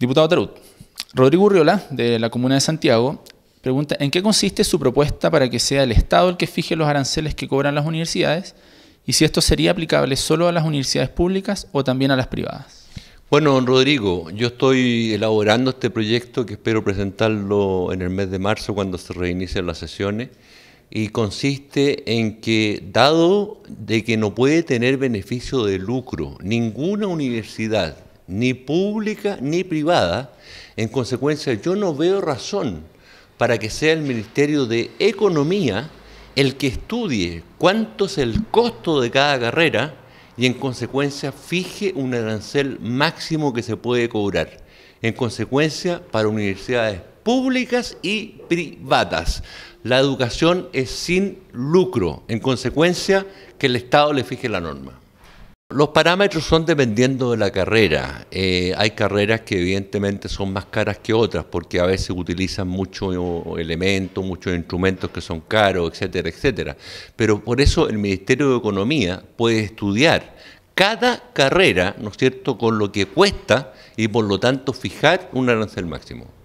Diputado Tarut, Rodrigo Urriola, de la Comuna de Santiago, pregunta ¿en qué consiste su propuesta para que sea el Estado el que fije los aranceles que cobran las universidades? Y si esto sería aplicable solo a las universidades públicas o también a las privadas. Bueno, don Rodrigo, yo estoy elaborando este proyecto que espero presentarlo en el mes de marzo cuando se reinicien las sesiones y consiste en que dado de que no puede tener beneficio de lucro ninguna universidad ni pública ni privada. En consecuencia, yo no veo razón para que sea el Ministerio de Economía el que estudie cuánto es el costo de cada carrera y en consecuencia fije un arancel máximo que se puede cobrar. En consecuencia, para universidades públicas y privadas. La educación es sin lucro. En consecuencia, que el Estado le fije la norma. Los parámetros son dependiendo de la carrera. Eh, hay carreras que evidentemente son más caras que otras porque a veces utilizan muchos elementos, muchos instrumentos que son caros, etcétera, etcétera. Pero por eso el Ministerio de Economía puede estudiar cada carrera, ¿no es cierto?, con lo que cuesta y por lo tanto fijar un arancel máximo.